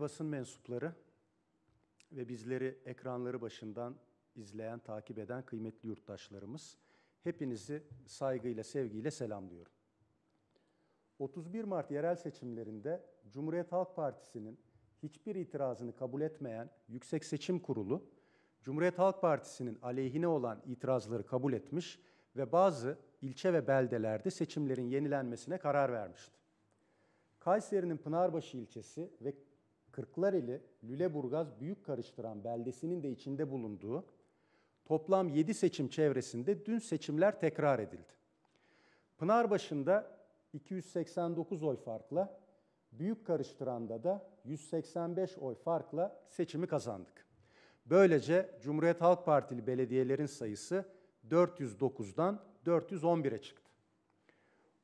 değerli basın mensupları ve bizleri ekranları başından izleyen, takip eden kıymetli yurttaşlarımız, hepinizi saygıyla, sevgiyle selamlıyorum. 31 Mart yerel seçimlerinde Cumhuriyet Halk Partisi'nin hiçbir itirazını kabul etmeyen Yüksek Seçim Kurulu, Cumhuriyet Halk Partisi'nin aleyhine olan itirazları kabul etmiş ve bazı ilçe ve beldelerde seçimlerin yenilenmesine karar vermişti. Kayseri'nin Pınarbaşı ilçesi ve Kırklareli, Lüleburgaz Büyük Karıştıran beldesinin de içinde bulunduğu toplam 7 seçim çevresinde dün seçimler tekrar edildi. Pınarbaşı'nda 289 oy farkla, Büyük Karıştıran'da da 185 oy farkla seçimi kazandık. Böylece Cumhuriyet Halk Partili belediyelerin sayısı 409'dan 411'e çıktı.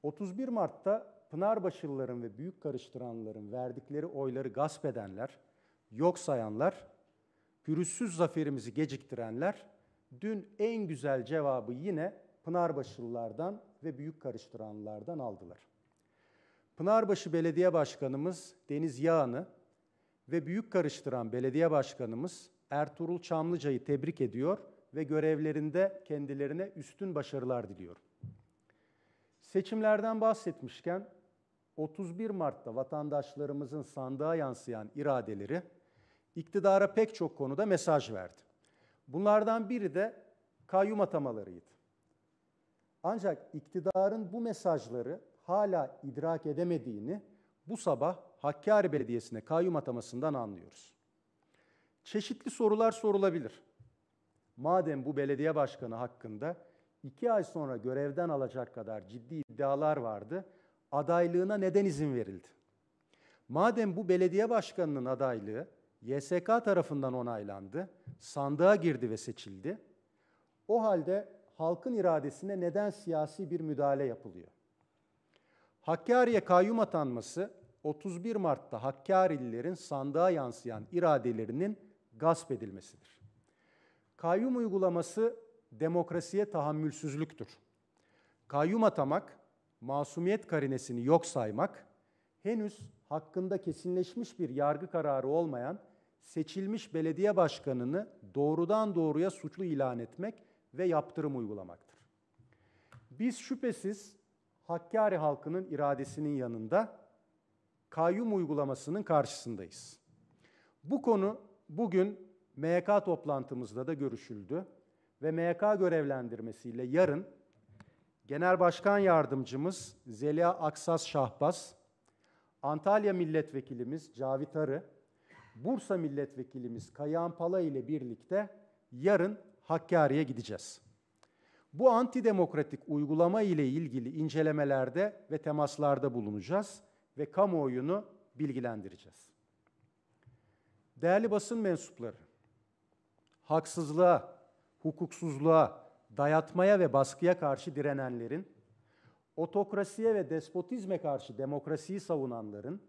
31 Mart'ta Pınarbaşılıların ve büyük karıştıranların verdikleri oyları gasp edenler, yok sayanlar, pürüzsüz zaferimizi geciktirenler, dün en güzel cevabı yine Pınarbaşılılardan ve büyük karıştıranlardan aldılar. Pınarbaşı Belediye Başkanımız Deniz Yağan'ı ve büyük karıştıran Belediye Başkanımız Ertuğrul Çamlıca'yı tebrik ediyor ve görevlerinde kendilerine üstün başarılar diliyor. Seçimlerden bahsetmişken 31 Mart'ta vatandaşlarımızın sandığa yansıyan iradeleri iktidara pek çok konuda mesaj verdi. Bunlardan biri de kayyum atamalarıydı. Ancak iktidarın bu mesajları hala idrak edemediğini bu sabah Hakkari Belediyesi'ne kayyum atamasından anlıyoruz. Çeşitli sorular sorulabilir. Madem bu belediye başkanı hakkında iki ay sonra görevden alacak kadar ciddi iddialar vardı, adaylığına neden izin verildi? Madem bu belediye başkanının adaylığı YSK tarafından onaylandı, sandığa girdi ve seçildi. O halde halkın iradesine neden siyasi bir müdahale yapılıyor? Hakkari'ye kayyum atanması 31 Mart'ta Hakkari'lilerin sandığa yansıyan iradelerinin gasp edilmesidir. Kayyum uygulaması demokrasiye tahammülsüzlüktür. Kayyum atamak masumiyet karinesini yok saymak, henüz hakkında kesinleşmiş bir yargı kararı olmayan seçilmiş belediye başkanını doğrudan doğruya suçlu ilan etmek ve yaptırım uygulamaktır. Biz şüphesiz Hakkari halkının iradesinin yanında kayyum uygulamasının karşısındayız. Bu konu bugün MYK toplantımızda da görüşüldü ve MYK görevlendirmesiyle yarın Genel Başkan Yardımcımız Zeliha Aksas Şahbaz, Antalya Milletvekilimiz Cavit Arı, Bursa Milletvekilimiz Kayahan Pala ile birlikte yarın Hakkari'ye gideceğiz. Bu antidemokratik uygulama ile ilgili incelemelerde ve temaslarda bulunacağız ve kamuoyunu bilgilendireceğiz. Değerli basın mensupları, haksızlığa, hukuksuzluğa, dayatmaya ve baskıya karşı direnenlerin, otokrasiye ve despotizme karşı demokrasiyi savunanların,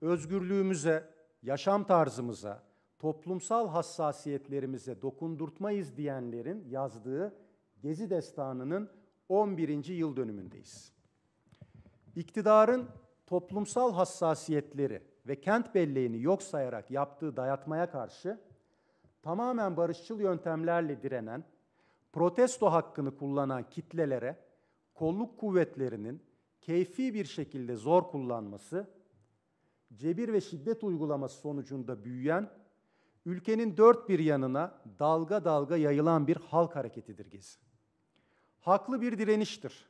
özgürlüğümüze, yaşam tarzımıza, toplumsal hassasiyetlerimize dokundurtmayız diyenlerin yazdığı Gezi Destanı'nın 11. yıl dönümündeyiz. İktidarın toplumsal hassasiyetleri ve kent belleğini yok sayarak yaptığı dayatmaya karşı tamamen barışçıl yöntemlerle direnen protesto hakkını kullanan kitlelere kolluk kuvvetlerinin keyfi bir şekilde zor kullanması, cebir ve şiddet uygulaması sonucunda büyüyen, ülkenin dört bir yanına dalga dalga yayılan bir halk hareketidir Gezi. Haklı bir direniştir.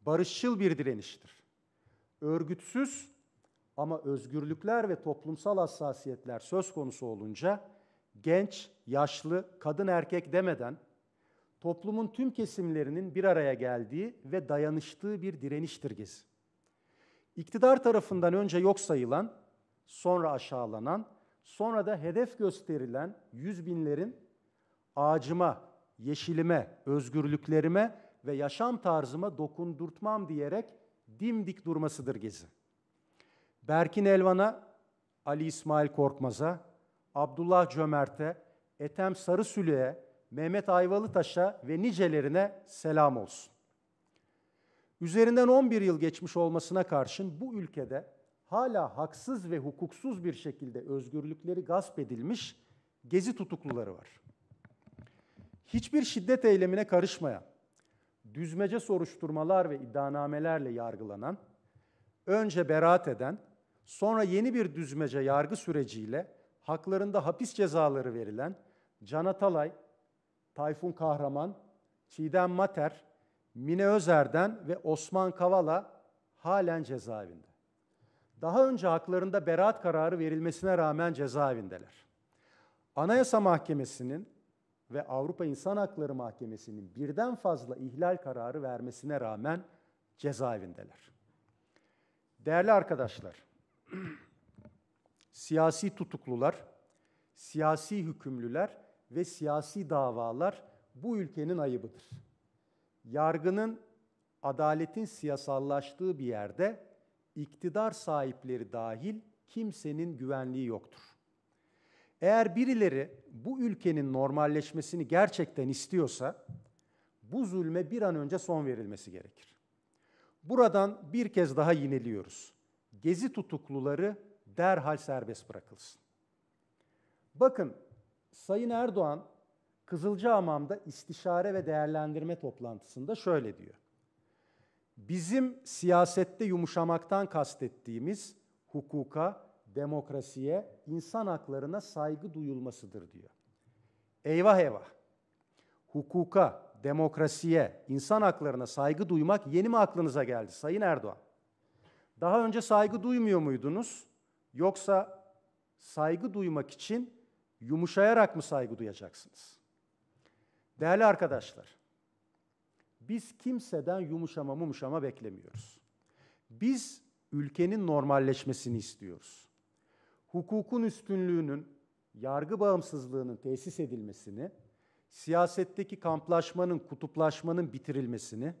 Barışçıl bir direniştir. Örgütsüz ama özgürlükler ve toplumsal hassasiyetler söz konusu olunca genç, yaşlı, kadın erkek demeden toplumun tüm kesimlerinin bir araya geldiği ve dayanıştığı bir direniştir gezi. İktidar tarafından önce yok sayılan, sonra aşağılanan, sonra da hedef gösterilen yüz binlerin ağacıma, yeşilime, özgürlüklerime ve yaşam tarzıma dokundurtmam diyerek dimdik durmasıdır gezi. Berkin Elvan'a, Ali İsmail Korkmaz'a, Abdullah Cömert'e, Ethem Sarısülü'ye, Mehmet Ayvalıtaş'a ve nicelerine selam olsun. Üzerinden 11 yıl geçmiş olmasına karşın bu ülkede hala haksız ve hukuksuz bir şekilde özgürlükleri gasp edilmiş gezi tutukluları var. Hiçbir şiddet eylemine karışmayan, düzmece soruşturmalar ve iddianamelerle yargılanan, önce beraat eden, sonra yeni bir düzmece yargı süreciyle haklarında hapis cezaları verilen Can Atalay, Tayfun Kahraman, Çiğdem Mater, Mine Özer'den ve Osman Kavala halen cezaevinde. Daha önce haklarında beraat kararı verilmesine rağmen cezaevindeler. Anayasa Mahkemesi'nin ve Avrupa İnsan Hakları Mahkemesi'nin birden fazla ihlal kararı vermesine rağmen cezaevindeler. Değerli arkadaşlar, siyasi tutuklular, siyasi hükümlüler ve siyasi davalar bu ülkenin ayıbıdır. Yargının, adaletin siyasallaştığı bir yerde iktidar sahipleri dahil kimsenin güvenliği yoktur. Eğer birileri bu ülkenin normalleşmesini gerçekten istiyorsa bu zulme bir an önce son verilmesi gerekir. Buradan bir kez daha yineliyoruz. Gezi tutukluları derhal serbest bırakılsın. Bakın Sayın Erdoğan Kızılcahamam'da istişare ve değerlendirme toplantısında şöyle diyor. Bizim siyasette yumuşamaktan kastettiğimiz hukuka, demokrasiye, insan haklarına saygı duyulmasıdır diyor. Eyvah eyvah. Hukuka, demokrasiye, insan haklarına saygı duymak yeni mi aklınıza geldi Sayın Erdoğan? Daha önce saygı duymuyor muydunuz? Yoksa saygı duymak için yumuşayarak mı saygı duyacaksınız? Değerli arkadaşlar, biz kimseden yumuşama mumuşama beklemiyoruz. Biz ülkenin normalleşmesini istiyoruz. Hukukun üstünlüğünün, yargı bağımsızlığının tesis edilmesini, siyasetteki kamplaşmanın, kutuplaşmanın bitirilmesini,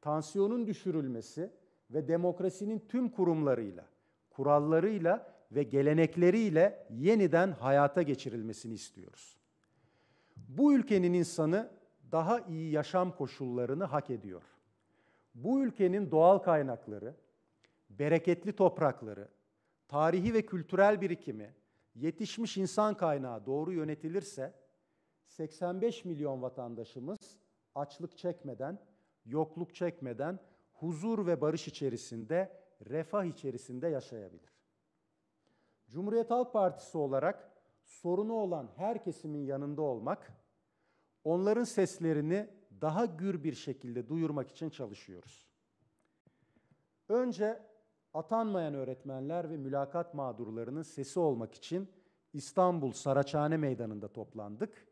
tansiyonun düşürülmesi ve demokrasinin tüm kurumlarıyla, kurallarıyla ve gelenekleriyle yeniden hayata geçirilmesini istiyoruz. Bu ülkenin insanı daha iyi yaşam koşullarını hak ediyor. Bu ülkenin doğal kaynakları, bereketli toprakları, tarihi ve kültürel birikimi, yetişmiş insan kaynağı doğru yönetilirse 85 milyon vatandaşımız açlık çekmeden, yokluk çekmeden huzur ve barış içerisinde, refah içerisinde yaşayabilir. Cumhuriyet Halk Partisi olarak sorunu olan her kesimin yanında olmak, onların seslerini daha gür bir şekilde duyurmak için çalışıyoruz. Önce atanmayan öğretmenler ve mülakat mağdurlarının sesi olmak için İstanbul Saraçhane Meydanı'nda toplandık.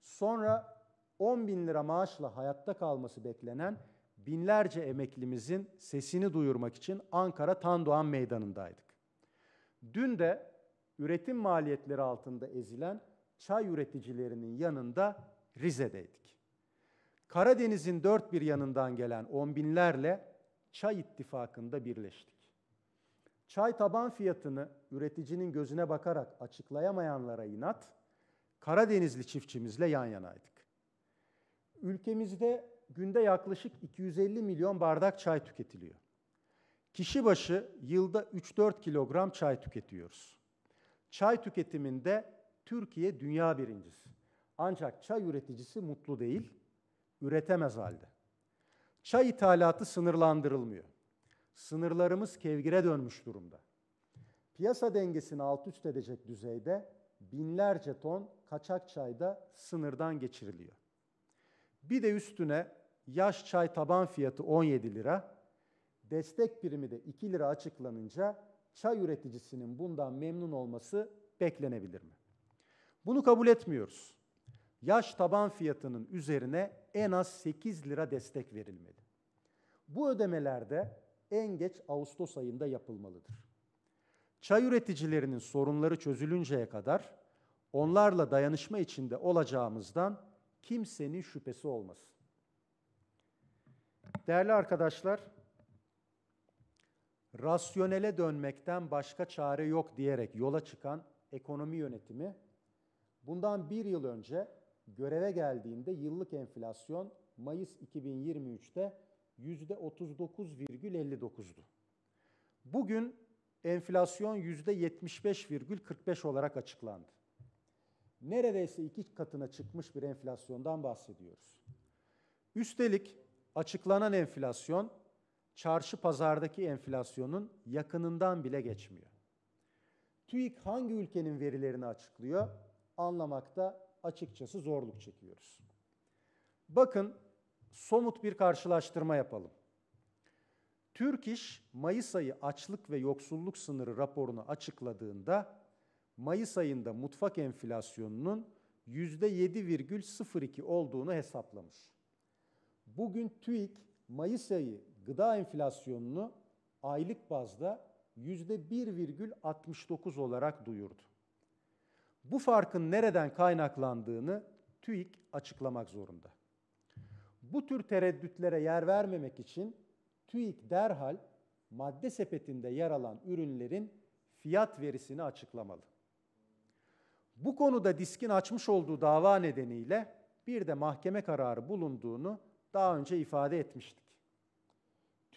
Sonra 10 bin lira maaşla hayatta kalması beklenen binlerce emeklimizin sesini duyurmak için Ankara Tandoğan Meydanı'ndaydık. Dün de üretim maliyetleri altında ezilen çay üreticilerinin yanında Rize'deydik. Karadeniz'in dört bir yanından gelen on binlerle çay ittifakında birleştik. Çay taban fiyatını üreticinin gözüne bakarak açıklayamayanlara inat, Karadenizli çiftçimizle yan yanaydık. Ülkemizde günde yaklaşık 250 milyon bardak çay tüketiliyor. Kişi başı yılda 3-4 kilogram çay tüketiyoruz. Çay tüketiminde Türkiye dünya birincisi. Ancak çay üreticisi mutlu değil, üretemez halde. Çay ithalatı sınırlandırılmıyor. Sınırlarımız kevgire dönmüş durumda. Piyasa dengesini alt üst edecek düzeyde binlerce ton kaçak çay da sınırdan geçiriliyor. Bir de üstüne yaş çay taban fiyatı 17 lira, destek primi de 2 lira açıklanınca çay üreticisinin bundan memnun olması beklenebilir mi? Bunu kabul etmiyoruz. Yaş taban fiyatının üzerine en az 8 lira destek verilmeli. Bu ödemeler de en geç Ağustos ayında yapılmalıdır. Çay üreticilerinin sorunları çözülünceye kadar onlarla dayanışma içinde olacağımızdan kimsenin şüphesi olmasın. Değerli arkadaşlar, rasyonele dönmekten başka çare yok diyerek yola çıkan ekonomi yönetimi bundan bir yıl önce göreve geldiğinde yıllık enflasyon Mayıs 2023'te %39,59'du. Bugün enflasyon %75,45 olarak açıklandı. Neredeyse iki katına çıkmış bir enflasyondan bahsediyoruz. Üstelik açıklanan enflasyon çarşı pazardaki enflasyonun yakınından bile geçmiyor. TÜİK hangi ülkenin verilerini açıklıyor? Anlamakta açıkçası zorluk çekiyoruz. Bakın somut bir karşılaştırma yapalım. Türk İş Mayıs ayı açlık ve yoksulluk sınırı raporunu açıkladığında Mayıs ayında mutfak enflasyonunun %7,02 olduğunu hesaplamış. Bugün TÜİK Mayıs ayı gıda enflasyonunu aylık bazda %1,69 olarak duyurdu. Bu farkın nereden kaynaklandığını TÜİK açıklamak zorunda. Bu tür tereddütlere yer vermemek için TÜİK derhal madde sepetinde yer alan ürünlerin fiyat verisini açıklamalı. Bu konuda diskin açmış olduğu dava nedeniyle bir de mahkeme kararı bulunduğunu daha önce ifade etmiştik.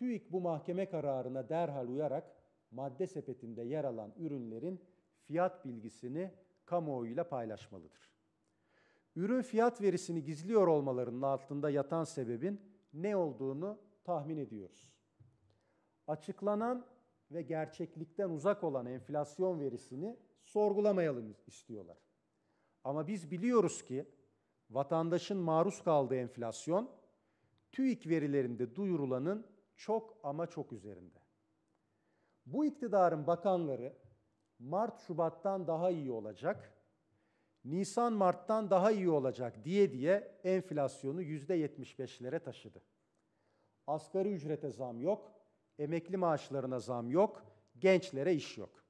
TÜİK bu mahkeme kararına derhal uyarak madde sepetinde yer alan ürünlerin fiyat bilgisini kamuoyuyla paylaşmalıdır. Ürün fiyat verisini gizliyor olmalarının altında yatan sebebin ne olduğunu tahmin ediyoruz. Açıklanan ve gerçeklikten uzak olan enflasyon verisini sorgulamayalım istiyorlar. Ama biz biliyoruz ki vatandaşın maruz kaldığı enflasyon TÜİK verilerinde duyurulanın çok ama çok üzerinde. Bu iktidarın bakanları Mart Şubat'tan daha iyi olacak, Nisan Mart'tan daha iyi olacak diye diye enflasyonu %75'lere taşıdı. Asgari ücrete zam yok, emekli maaşlarına zam yok, gençlere iş yok.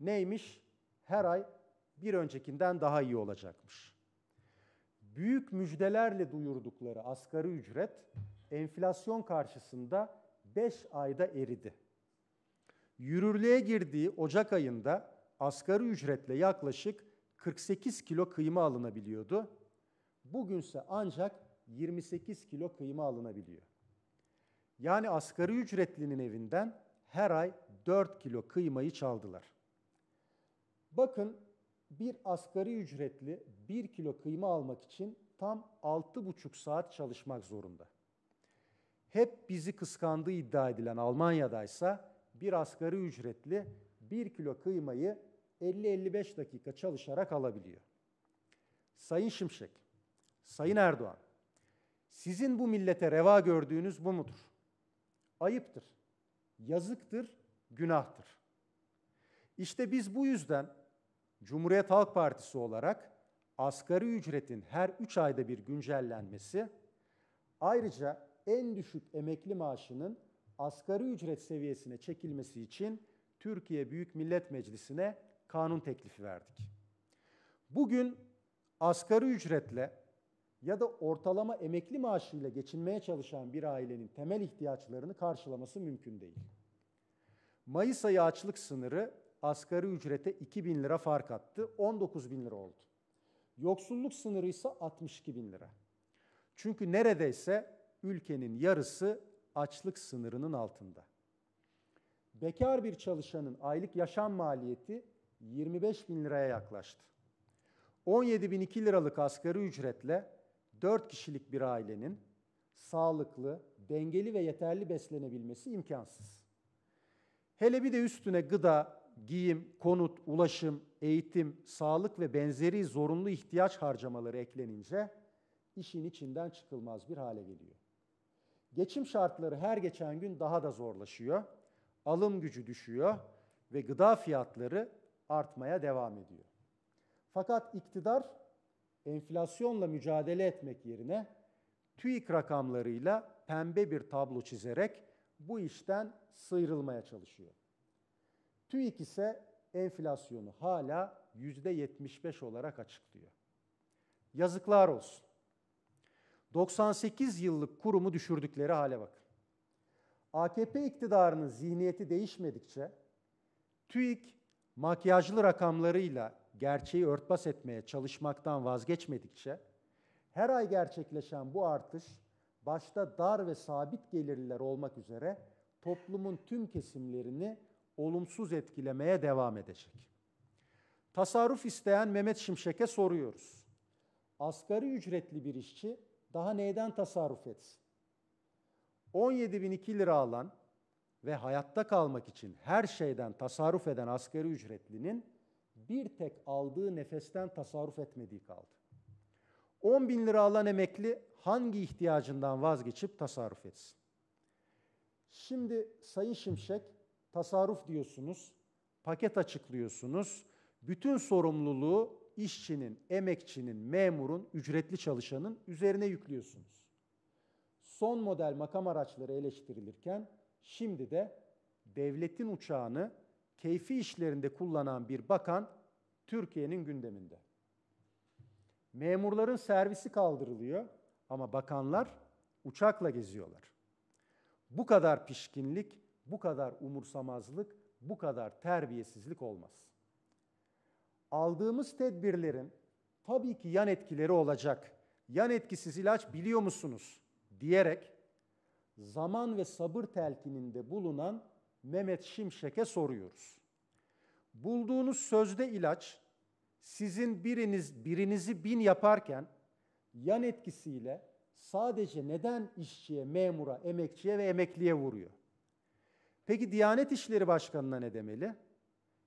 Neymiş? Her ay bir öncekinden daha iyi olacakmış. Büyük müjdelerle duyurdukları asgari ücret enflasyon karşısında 5 ayda eridi. Yürürlüğe girdiği Ocak ayında asgari ücretle yaklaşık 48 kilo kıyma alınabiliyordu. Bugünse ancak 28 kilo kıyma alınabiliyor. Yani asgari ücretlinin evinden her ay 4 kilo kıymayı çaldılar. Bakın bir asgari ücretli 1 kilo kıyma almak için tam 6,5 saat çalışmak zorunda hep bizi kıskandığı iddia edilen Almanya'daysa bir asgari ücretli 1 kilo kıymayı 50-55 dakika çalışarak alabiliyor. Sayın Şimşek, Sayın Erdoğan, sizin bu millete reva gördüğünüz bu mudur? Ayıptır, yazıktır, günahtır. İşte biz bu yüzden Cumhuriyet Halk Partisi olarak asgari ücretin her 3 ayda bir güncellenmesi, ayrıca en düşük emekli maaşının asgari ücret seviyesine çekilmesi için Türkiye Büyük Millet Meclisi'ne kanun teklifi verdik. Bugün asgari ücretle ya da ortalama emekli maaşıyla geçinmeye çalışan bir ailenin temel ihtiyaçlarını karşılaması mümkün değil. Mayıs ayı açlık sınırı asgari ücrete 2 bin lira fark attı, 19 bin lira oldu. Yoksulluk sınırı ise 62 bin lira. Çünkü neredeyse ülkenin yarısı açlık sınırının altında. Bekar bir çalışanın aylık yaşam maliyeti 25 bin liraya yaklaştı. 17 bin 2 liralık asgari ücretle 4 kişilik bir ailenin sağlıklı, dengeli ve yeterli beslenebilmesi imkansız. Hele bir de üstüne gıda, giyim, konut, ulaşım, eğitim, sağlık ve benzeri zorunlu ihtiyaç harcamaları eklenince işin içinden çıkılmaz bir hale geliyor. Geçim şartları her geçen gün daha da zorlaşıyor. Alım gücü düşüyor ve gıda fiyatları artmaya devam ediyor. Fakat iktidar enflasyonla mücadele etmek yerine TÜİK rakamlarıyla pembe bir tablo çizerek bu işten sıyrılmaya çalışıyor. TÜİK ise enflasyonu hala %75 olarak açıklıyor. Yazıklar olsun. 98 yıllık kurumu düşürdükleri hale bak. AKP iktidarının zihniyeti değişmedikçe TÜİK makyajlı rakamlarıyla gerçeği örtbas etmeye çalışmaktan vazgeçmedikçe her ay gerçekleşen bu artış başta dar ve sabit gelirliler olmak üzere toplumun tüm kesimlerini olumsuz etkilemeye devam edecek. Tasarruf isteyen Mehmet Şimşek'e soruyoruz. Asgari ücretli bir işçi daha neyden tasarruf etsin? 17.002 lira alan ve hayatta kalmak için her şeyden tasarruf eden asgari ücretlinin bir tek aldığı nefesten tasarruf etmediği kaldı. 10 bin lira alan emekli hangi ihtiyacından vazgeçip tasarruf etsin? Şimdi Sayın Şimşek tasarruf diyorsunuz, paket açıklıyorsunuz, bütün sorumluluğu işçinin, emekçinin, memurun, ücretli çalışanın üzerine yüklüyorsunuz. Son model makam araçları eleştirilirken şimdi de devletin uçağını keyfi işlerinde kullanan bir bakan Türkiye'nin gündeminde. Memurların servisi kaldırılıyor ama bakanlar uçakla geziyorlar. Bu kadar pişkinlik, bu kadar umursamazlık, bu kadar terbiyesizlik olmaz aldığımız tedbirlerin tabii ki yan etkileri olacak. Yan etkisiz ilaç biliyor musunuz? diyerek zaman ve sabır telkininde bulunan Mehmet Şimşek'e soruyoruz. Bulduğunuz sözde ilaç sizin biriniz birinizi bin yaparken yan etkisiyle sadece neden işçiye, memura, emekçiye ve emekliye vuruyor? Peki Diyanet İşleri Başkanı'na ne demeli?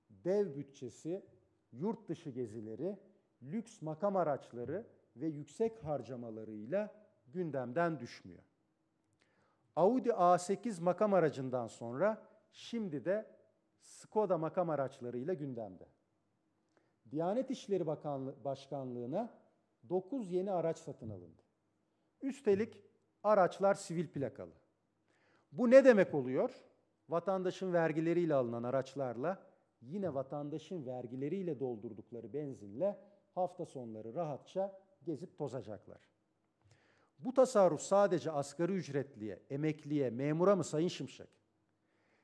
Dev bütçesi yurt dışı gezileri, lüks makam araçları ve yüksek harcamalarıyla gündemden düşmüyor. Audi A8 makam aracından sonra şimdi de Skoda makam araçlarıyla gündemde. Diyanet İşleri Bakanlığı Başkanlığı'na 9 yeni araç satın alındı. Üstelik araçlar sivil plakalı. Bu ne demek oluyor? Vatandaşın vergileriyle alınan araçlarla yine vatandaşın vergileriyle doldurdukları benzinle hafta sonları rahatça gezip tozacaklar. Bu tasarruf sadece asgari ücretliye, emekliye, memura mı Sayın Şimşek?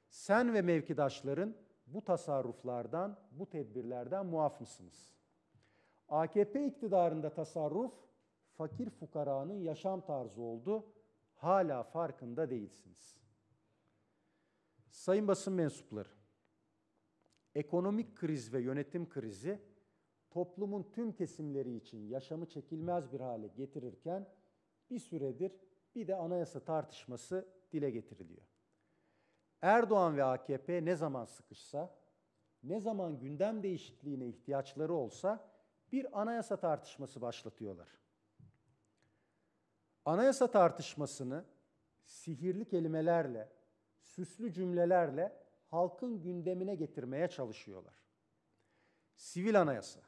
Sen ve mevkidaşların bu tasarruflardan, bu tedbirlerden muaf mısınız? AKP iktidarında tasarruf fakir fukaranın yaşam tarzı oldu. Hala farkında değilsiniz. Sayın basın mensupları, ekonomik kriz ve yönetim krizi toplumun tüm kesimleri için yaşamı çekilmez bir hale getirirken bir süredir bir de anayasa tartışması dile getiriliyor. Erdoğan ve AKP ne zaman sıkışsa, ne zaman gündem değişikliğine ihtiyaçları olsa bir anayasa tartışması başlatıyorlar. Anayasa tartışmasını sihirli kelimelerle, süslü cümlelerle halkın gündemine getirmeye çalışıyorlar. Sivil anayasa,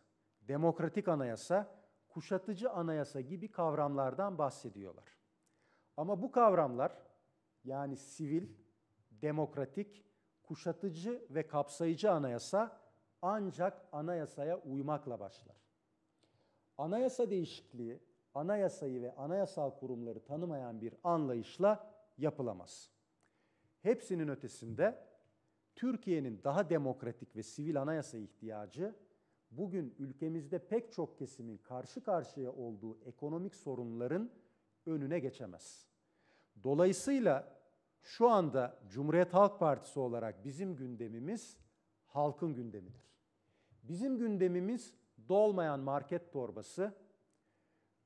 demokratik anayasa, kuşatıcı anayasa gibi kavramlardan bahsediyorlar. Ama bu kavramlar yani sivil, demokratik, kuşatıcı ve kapsayıcı anayasa ancak anayasaya uymakla başlar. Anayasa değişikliği, anayasayı ve anayasal kurumları tanımayan bir anlayışla yapılamaz. Hepsinin ötesinde Türkiye'nin daha demokratik ve sivil anayasa ihtiyacı bugün ülkemizde pek çok kesimin karşı karşıya olduğu ekonomik sorunların önüne geçemez. Dolayısıyla şu anda Cumhuriyet Halk Partisi olarak bizim gündemimiz halkın gündemidir. Bizim gündemimiz dolmayan market torbası,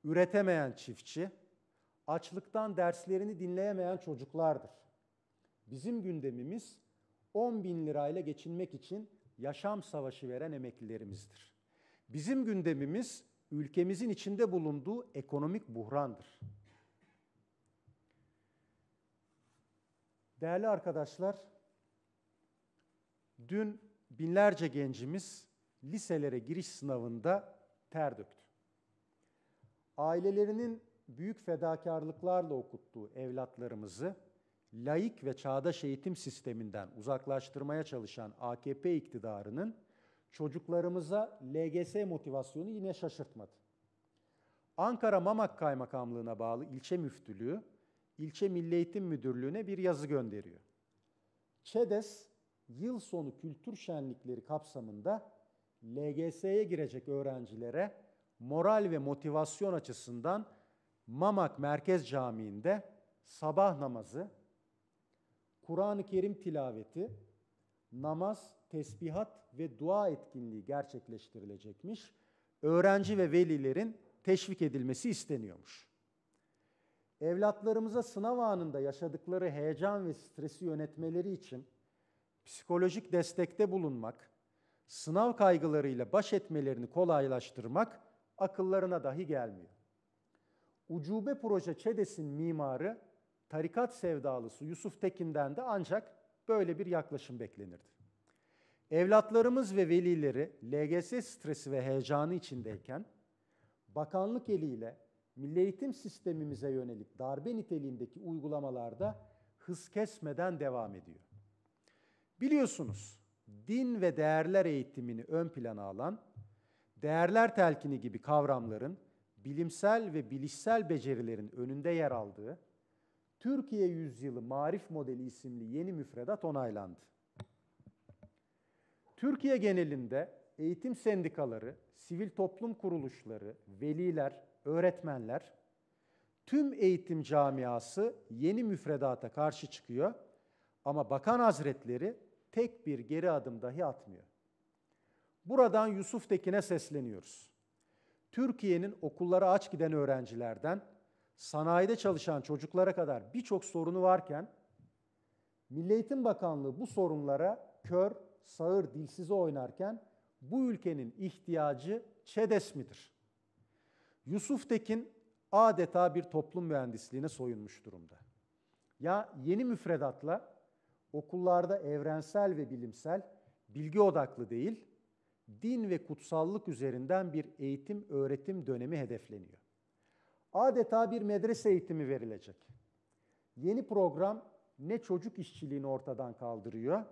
üretemeyen çiftçi, açlıktan derslerini dinleyemeyen çocuklardır. Bizim gündemimiz 10 bin lirayla geçinmek için yaşam savaşı veren emeklilerimizdir. Bizim gündemimiz ülkemizin içinde bulunduğu ekonomik buhrandır. Değerli arkadaşlar, dün binlerce gencimiz liselere giriş sınavında ter döktü. Ailelerinin büyük fedakarlıklarla okuttuğu evlatlarımızı laik ve çağdaş eğitim sisteminden uzaklaştırmaya çalışan AKP iktidarının çocuklarımıza LGS motivasyonu yine şaşırtmadı. Ankara Mamak Kaymakamlığına bağlı ilçe müftülüğü, ilçe Milli Eğitim Müdürlüğü'ne bir yazı gönderiyor. ÇEDES, yıl sonu kültür şenlikleri kapsamında LGS'ye girecek öğrencilere moral ve motivasyon açısından Mamak Merkez Camii'nde sabah namazı, Kur'an-ı Kerim tilaveti, namaz, tesbihat ve dua etkinliği gerçekleştirilecekmiş. Öğrenci ve velilerin teşvik edilmesi isteniyormuş. Evlatlarımıza sınav anında yaşadıkları heyecan ve stresi yönetmeleri için psikolojik destekte bulunmak, sınav kaygılarıyla baş etmelerini kolaylaştırmak akıllarına dahi gelmiyor. Ucube Proje ÇEDES'in mimarı tarikat sevdalısı Yusuf Tekin'den de ancak böyle bir yaklaşım beklenirdi. Evlatlarımız ve velileri LGS stresi ve heyecanı içindeyken bakanlık eliyle milli eğitim sistemimize yönelik darbe niteliğindeki uygulamalarda hız kesmeden devam ediyor. Biliyorsunuz din ve değerler eğitimini ön plana alan değerler telkini gibi kavramların bilimsel ve bilişsel becerilerin önünde yer aldığı Türkiye Yüzyılı Marif Modeli isimli yeni müfredat onaylandı. Türkiye genelinde eğitim sendikaları, sivil toplum kuruluşları, veliler, öğretmenler, tüm eğitim camiası yeni müfredata karşı çıkıyor ama Bakan Hazretleri tek bir geri adım dahi atmıyor. Buradan Yusuf Tekin'e sesleniyoruz. Türkiye'nin okullara aç giden öğrencilerden sanayide çalışan çocuklara kadar birçok sorunu varken Milli Eğitim Bakanlığı bu sorunlara kör, sağır, dilsize oynarken bu ülkenin ihtiyacı ÇEDES midir? Yusuf Tekin adeta bir toplum mühendisliğine soyunmuş durumda. Ya yeni müfredatla okullarda evrensel ve bilimsel, bilgi odaklı değil, din ve kutsallık üzerinden bir eğitim öğretim dönemi hedefleniyor adeta bir medrese eğitimi verilecek. Yeni program ne çocuk işçiliğini ortadan kaldırıyor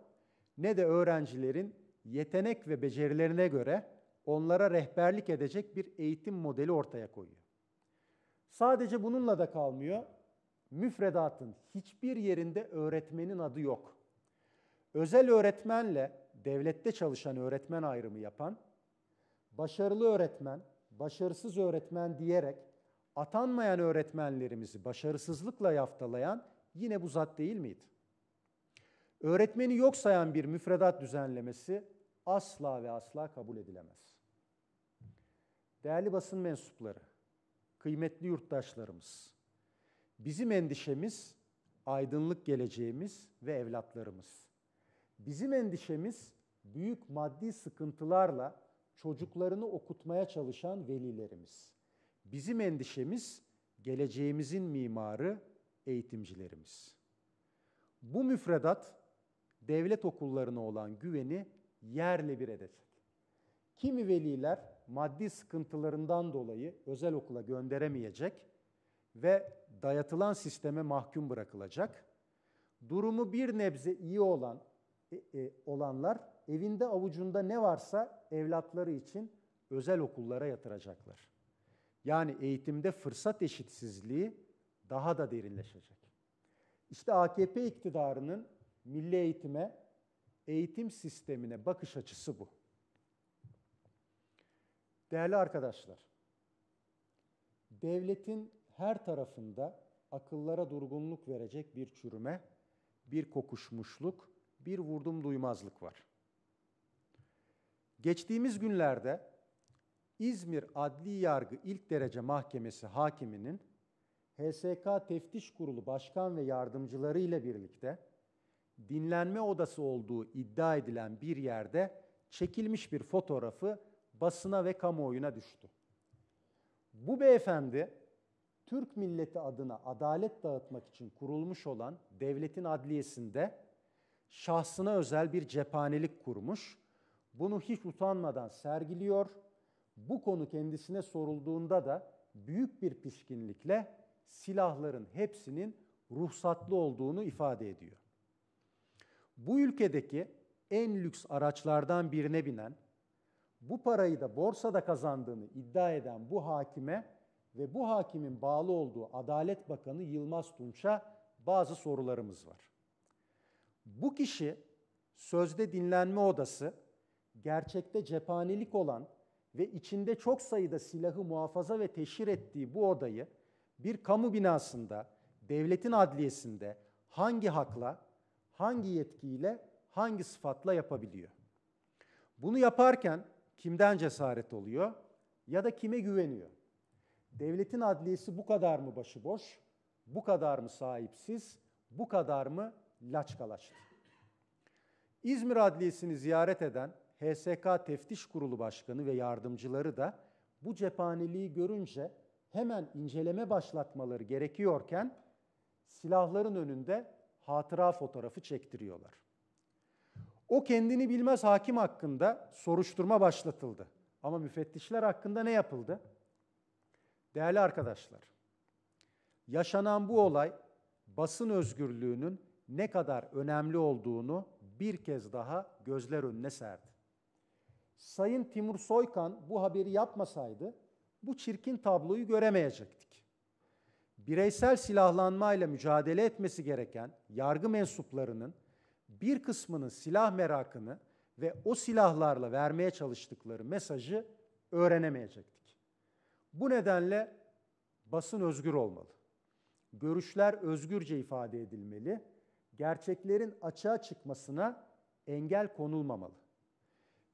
ne de öğrencilerin yetenek ve becerilerine göre onlara rehberlik edecek bir eğitim modeli ortaya koyuyor. Sadece bununla da kalmıyor. Müfredatın hiçbir yerinde öğretmenin adı yok. Özel öğretmenle devlette çalışan öğretmen ayrımı yapan, başarılı öğretmen, başarısız öğretmen diyerek atanmayan öğretmenlerimizi başarısızlıkla yaftalayan yine bu zat değil miydi? Öğretmeni yok sayan bir müfredat düzenlemesi asla ve asla kabul edilemez. Değerli basın mensupları, kıymetli yurttaşlarımız, bizim endişemiz aydınlık geleceğimiz ve evlatlarımız. Bizim endişemiz büyük maddi sıkıntılarla çocuklarını okutmaya çalışan velilerimiz. Bizim endişemiz geleceğimizin mimarı eğitimcilerimiz. Bu müfredat devlet okullarına olan güveni yerle bir edecek. Kimi veliler maddi sıkıntılarından dolayı özel okula gönderemeyecek ve dayatılan sisteme mahkum bırakılacak. Durumu bir nebze iyi olan e, e, olanlar evinde avucunda ne varsa evlatları için özel okullara yatıracaklar. Yani eğitimde fırsat eşitsizliği daha da derinleşecek. İşte AKP iktidarının milli eğitime, eğitim sistemine bakış açısı bu. Değerli arkadaşlar, devletin her tarafında akıllara durgunluk verecek bir çürüme, bir kokuşmuşluk, bir vurdum duymazlık var. Geçtiğimiz günlerde İzmir Adli Yargı İlk Derece Mahkemesi hakiminin HSK Teftiş Kurulu Başkan ve Yardımcıları ile birlikte dinlenme odası olduğu iddia edilen bir yerde çekilmiş bir fotoğrafı basına ve kamuoyuna düştü. Bu beyefendi Türk milleti adına adalet dağıtmak için kurulmuş olan devletin adliyesinde şahsına özel bir cephanelik kurmuş. Bunu hiç utanmadan sergiliyor bu konu kendisine sorulduğunda da büyük bir pişkinlikle silahların hepsinin ruhsatlı olduğunu ifade ediyor. Bu ülkedeki en lüks araçlardan birine binen, bu parayı da borsada kazandığını iddia eden bu hakime ve bu hakimin bağlı olduğu Adalet Bakanı Yılmaz Tunç'a bazı sorularımız var. Bu kişi sözde dinlenme odası, gerçekte cephanelik olan ve içinde çok sayıda silahı muhafaza ve teşhir ettiği bu odayı bir kamu binasında, devletin adliyesinde hangi hakla, hangi yetkiyle, hangi sıfatla yapabiliyor? Bunu yaparken kimden cesaret oluyor ya da kime güveniyor? Devletin adliyesi bu kadar mı başıboş, bu kadar mı sahipsiz, bu kadar mı laçkalaştı? İzmir Adliyesi'ni ziyaret eden HSK Teftiş Kurulu Başkanı ve yardımcıları da bu cephaneliği görünce hemen inceleme başlatmaları gerekiyorken silahların önünde hatıra fotoğrafı çektiriyorlar. O kendini bilmez hakim hakkında soruşturma başlatıldı. Ama müfettişler hakkında ne yapıldı? Değerli arkadaşlar, yaşanan bu olay basın özgürlüğünün ne kadar önemli olduğunu bir kez daha gözler önüne serdi. Sayın Timur Soykan bu haberi yapmasaydı bu çirkin tabloyu göremeyecektik. Bireysel silahlanmayla mücadele etmesi gereken yargı mensuplarının bir kısmının silah merakını ve o silahlarla vermeye çalıştıkları mesajı öğrenemeyecektik. Bu nedenle basın özgür olmalı. Görüşler özgürce ifade edilmeli, gerçeklerin açığa çıkmasına engel konulmamalı.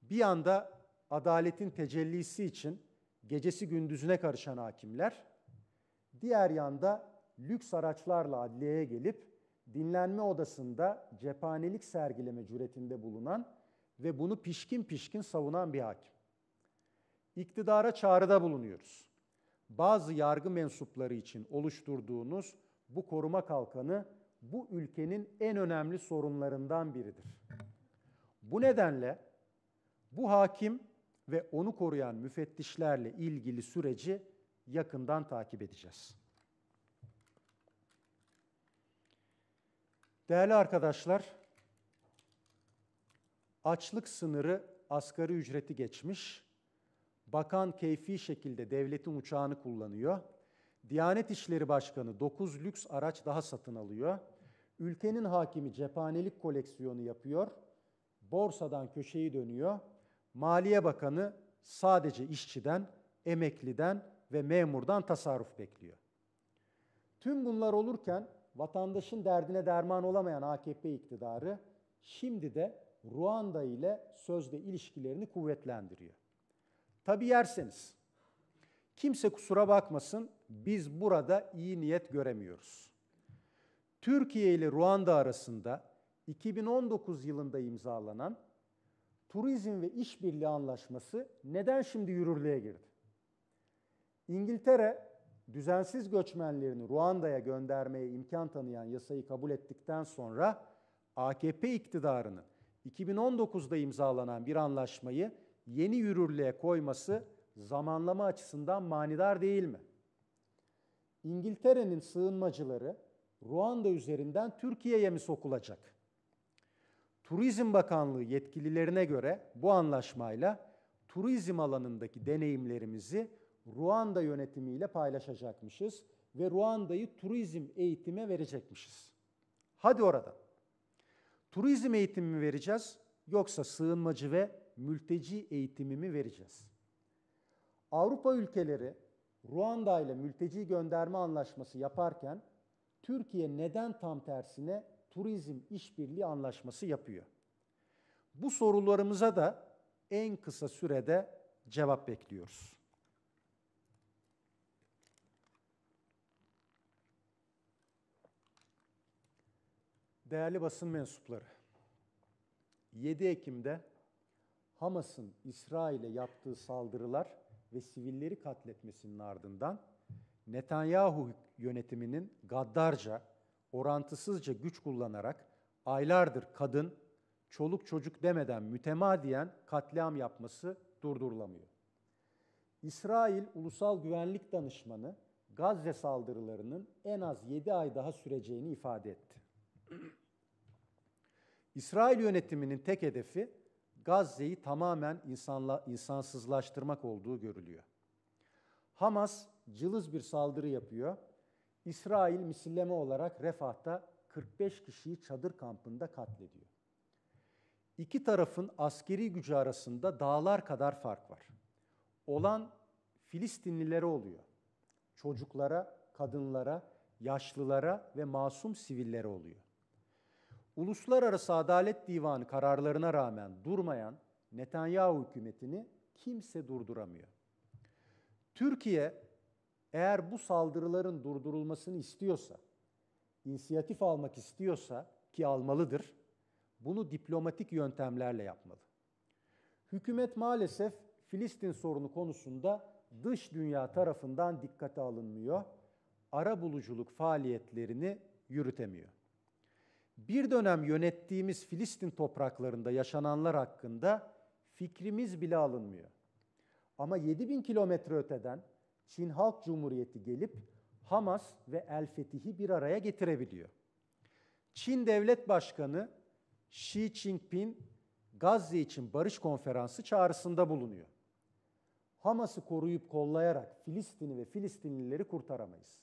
Bir yanda adaletin tecellisi için gecesi gündüzüne karışan hakimler, diğer yanda lüks araçlarla adliyeye gelip dinlenme odasında cephanelik sergileme cüretinde bulunan ve bunu pişkin pişkin savunan bir hakim. İktidara çağrıda bulunuyoruz. Bazı yargı mensupları için oluşturduğunuz bu koruma kalkanı bu ülkenin en önemli sorunlarından biridir. Bu nedenle bu hakim ve onu koruyan müfettişlerle ilgili süreci yakından takip edeceğiz. Değerli arkadaşlar, açlık sınırı asgari ücreti geçmiş. Bakan keyfi şekilde devletin uçağını kullanıyor. Diyanet İşleri Başkanı 9 lüks araç daha satın alıyor. Ülkenin hakimi cephanelik koleksiyonu yapıyor. Borsadan köşeyi dönüyor Maliye Bakanı sadece işçiden, emekliden ve memurdan tasarruf bekliyor. Tüm bunlar olurken vatandaşın derdine derman olamayan AKP iktidarı şimdi de Ruanda ile sözde ilişkilerini kuvvetlendiriyor. Tabi yerseniz. Kimse kusura bakmasın biz burada iyi niyet göremiyoruz. Türkiye ile Ruanda arasında 2019 yılında imzalanan Turizm ve İşbirliği Anlaşması neden şimdi yürürlüğe girdi? İngiltere düzensiz göçmenlerini Ruanda'ya göndermeye imkan tanıyan yasayı kabul ettikten sonra AKP iktidarının 2019'da imzalanan bir anlaşmayı yeni yürürlüğe koyması zamanlama açısından manidar değil mi? İngiltere'nin sığınmacıları Ruanda üzerinden Türkiye'ye mi sokulacak? Turizm Bakanlığı yetkililerine göre bu anlaşmayla turizm alanındaki deneyimlerimizi Ruanda yönetimiyle paylaşacakmışız ve Ruanda'yı turizm eğitime verecekmişiz. Hadi oradan. Turizm eğitimi mi vereceğiz yoksa sığınmacı ve mülteci eğitimi mi vereceğiz? Avrupa ülkeleri Ruanda ile mülteci gönderme anlaşması yaparken Türkiye neden tam tersine Turizm İşbirliği Anlaşması yapıyor. Bu sorularımıza da en kısa sürede cevap bekliyoruz. Değerli basın mensupları, 7 Ekim'de Hamas'ın İsrail'e yaptığı saldırılar ve sivilleri katletmesinin ardından Netanyahu yönetiminin gaddarca orantısızca güç kullanarak aylardır kadın çoluk çocuk demeden mütemadiyen katliam yapması durdurulamıyor. İsrail Ulusal Güvenlik Danışmanı Gazze saldırılarının en az 7 ay daha süreceğini ifade etti. İsrail yönetiminin tek hedefi Gazze'yi tamamen insanla, insansızlaştırmak olduğu görülüyor. Hamas cılız bir saldırı yapıyor İsrail misilleme olarak Refah'ta 45 kişiyi çadır kampında katlediyor. İki tarafın askeri gücü arasında dağlar kadar fark var. Olan Filistinlilere oluyor. Çocuklara, kadınlara, yaşlılara ve masum sivillere oluyor. Uluslararası Adalet Divanı kararlarına rağmen durmayan Netanyahu hükümetini kimse durduramıyor. Türkiye eğer bu saldırıların durdurulmasını istiyorsa, inisiyatif almak istiyorsa ki almalıdır, bunu diplomatik yöntemlerle yapmalı. Hükümet maalesef Filistin sorunu konusunda dış dünya tarafından dikkate alınmıyor. Ara buluculuk faaliyetlerini yürütemiyor. Bir dönem yönettiğimiz Filistin topraklarında yaşananlar hakkında fikrimiz bile alınmıyor. Ama 7 bin kilometre öteden Çin Halk Cumhuriyeti gelip Hamas ve El Fetih'i bir araya getirebiliyor. Çin Devlet Başkanı Xi Jinping Gazze için barış konferansı çağrısında bulunuyor. Hamas'ı koruyup kollayarak Filistin'i ve Filistinlileri kurtaramayız.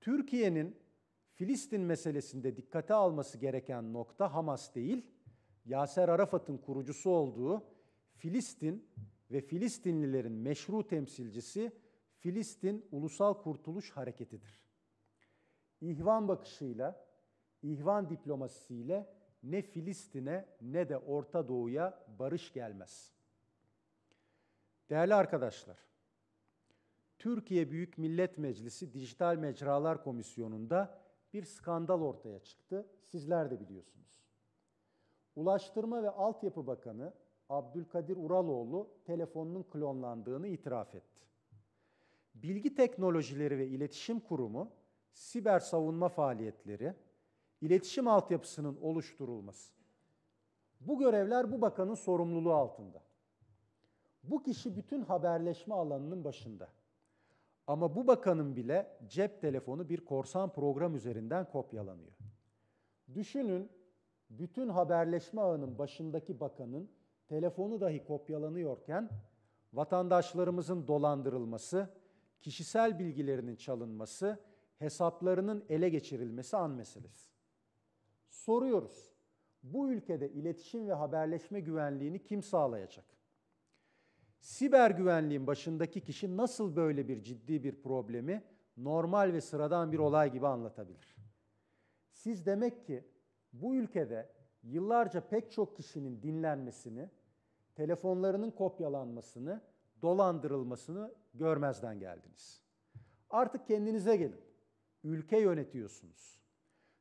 Türkiye'nin Filistin meselesinde dikkate alması gereken nokta Hamas değil, Yaser Arafat'ın kurucusu olduğu Filistin ve Filistinlilerin meşru temsilcisi Filistin Ulusal Kurtuluş Hareketi'dir. İhvan bakışıyla, ihvan diplomasisiyle ne Filistin'e ne de Orta Doğu'ya barış gelmez. Değerli arkadaşlar, Türkiye Büyük Millet Meclisi Dijital Mecralar Komisyonu'nda bir skandal ortaya çıktı. Sizler de biliyorsunuz. Ulaştırma ve Altyapı Bakanı Abdülkadir Uraloğlu telefonunun klonlandığını itiraf etti. Bilgi Teknolojileri ve İletişim Kurumu, siber savunma faaliyetleri, iletişim altyapısının oluşturulması. Bu görevler bu bakanın sorumluluğu altında. Bu kişi bütün haberleşme alanının başında. Ama bu bakanın bile cep telefonu bir korsan program üzerinden kopyalanıyor. Düşünün bütün haberleşme ağının başındaki bakanın telefonu dahi kopyalanıyorken vatandaşlarımızın dolandırılması, kişisel bilgilerinin çalınması, hesaplarının ele geçirilmesi an meselesi. Soruyoruz. Bu ülkede iletişim ve haberleşme güvenliğini kim sağlayacak? Siber güvenliğin başındaki kişi nasıl böyle bir ciddi bir problemi normal ve sıradan bir olay gibi anlatabilir? Siz demek ki bu ülkede yıllarca pek çok kişinin dinlenmesini, telefonlarının kopyalanmasını dolandırılmasını görmezden geldiniz. Artık kendinize gelin. Ülke yönetiyorsunuz.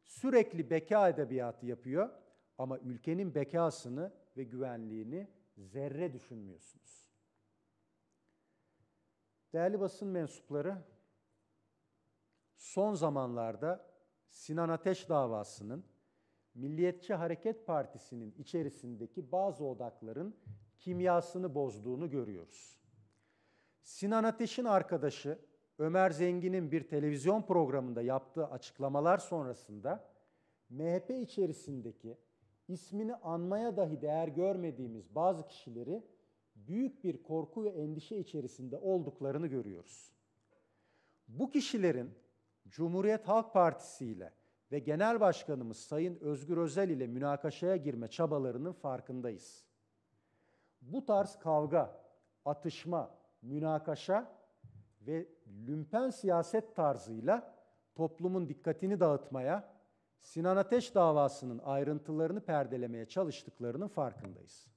Sürekli beka edebiyatı yapıyor ama ülkenin bekasını ve güvenliğini zerre düşünmüyorsunuz. Değerli basın mensupları, son zamanlarda Sinan Ateş davasının Milliyetçi Hareket Partisi'nin içerisindeki bazı odakların kimyasını bozduğunu görüyoruz. Sinan Ateş'in arkadaşı Ömer Zengin'in bir televizyon programında yaptığı açıklamalar sonrasında MHP içerisindeki ismini anmaya dahi değer görmediğimiz bazı kişileri büyük bir korku ve endişe içerisinde olduklarını görüyoruz. Bu kişilerin Cumhuriyet Halk Partisi ile ve Genel Başkanımız Sayın Özgür Özel ile münakaşaya girme çabalarının farkındayız. Bu tarz kavga, atışma, münakaşa ve lümpen siyaset tarzıyla toplumun dikkatini dağıtmaya, Sinan Ateş davasının ayrıntılarını perdelemeye çalıştıklarının farkındayız.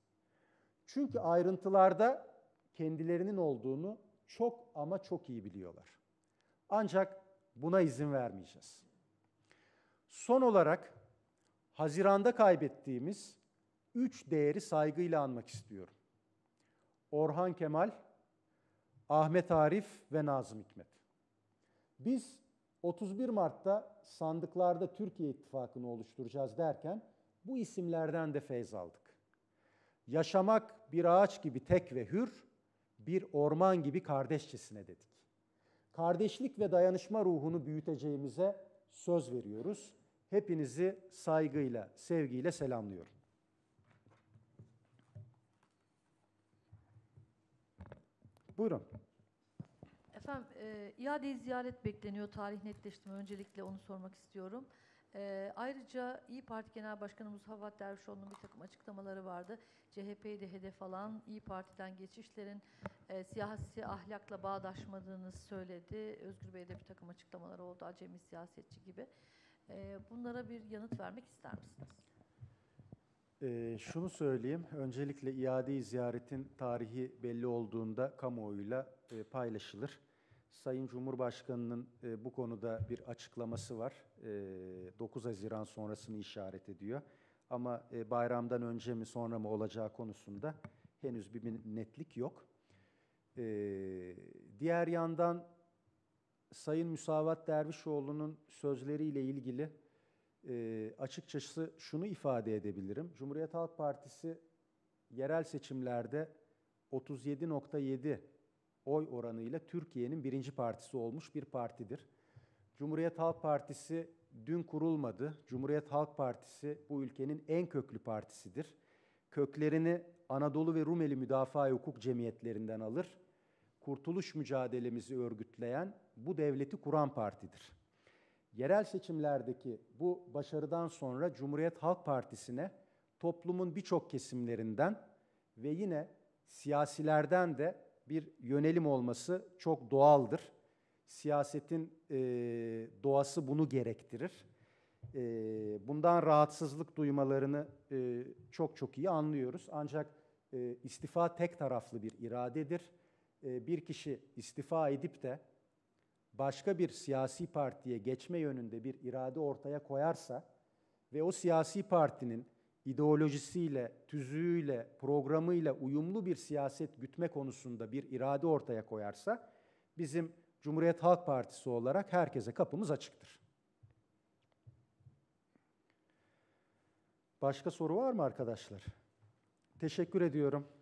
Çünkü ayrıntılarda kendilerinin olduğunu çok ama çok iyi biliyorlar. Ancak buna izin vermeyeceğiz. Son olarak Haziran'da kaybettiğimiz üç değeri saygıyla anmak istiyorum. Orhan Kemal Ahmet Arif ve Nazım Hikmet. Biz 31 Mart'ta sandıklarda Türkiye İttifakını oluşturacağız derken bu isimlerden de feyz aldık. Yaşamak bir ağaç gibi tek ve hür, bir orman gibi kardeşçesine dedik. Kardeşlik ve dayanışma ruhunu büyüteceğimize söz veriyoruz. Hepinizi saygıyla, sevgiyle selamlıyorum. Buyurun. Efendim, e, iade ziyaret bekleniyor. Tarih netleşti mi? Öncelikle onu sormak istiyorum. E, ayrıca İyi Parti Genel Başkanı Mustafa Dervişoğlu'nun bir takım açıklamaları vardı. CHP'yi de hedef alan İyi Parti'den geçişlerin e, siyasi ahlakla bağdaşmadığını söyledi. Özgür Bey'de bir takım açıklamaları oldu. Acemi siyasetçi gibi. E, bunlara bir yanıt vermek ister misiniz? E, şunu söyleyeyim, öncelikle iade-i ziyaretin tarihi belli olduğunda kamuoyuyla e, paylaşılır. Sayın Cumhurbaşkanı'nın e, bu konuda bir açıklaması var. E, 9 Haziran sonrasını işaret ediyor. Ama e, bayramdan önce mi sonra mı olacağı konusunda henüz bir netlik yok. E, diğer yandan Sayın Müsavat Dervişoğlu'nun sözleriyle ilgili e, açıkçası şunu ifade edebilirim. Cumhuriyet Halk Partisi yerel seçimlerde 37.7 oy oranıyla Türkiye'nin birinci partisi olmuş bir partidir. Cumhuriyet Halk Partisi dün kurulmadı. Cumhuriyet Halk Partisi bu ülkenin en köklü partisidir. Köklerini Anadolu ve Rumeli Müdafaa Hukuk Cemiyetlerinden alır. Kurtuluş mücadelemizi örgütleyen bu devleti kuran partidir yerel seçimlerdeki bu başarıdan sonra Cumhuriyet Halk Partisi'ne toplumun birçok kesimlerinden ve yine siyasilerden de bir yönelim olması çok doğaldır. Siyasetin e, doğası bunu gerektirir. E, bundan rahatsızlık duymalarını e, çok çok iyi anlıyoruz. Ancak e, istifa tek taraflı bir iradedir. E, bir kişi istifa edip de başka bir siyasi partiye geçme yönünde bir irade ortaya koyarsa ve o siyasi partinin ideolojisiyle, tüzüğüyle, programıyla uyumlu bir siyaset gütme konusunda bir irade ortaya koyarsa bizim Cumhuriyet Halk Partisi olarak herkese kapımız açıktır. Başka soru var mı arkadaşlar? Teşekkür ediyorum.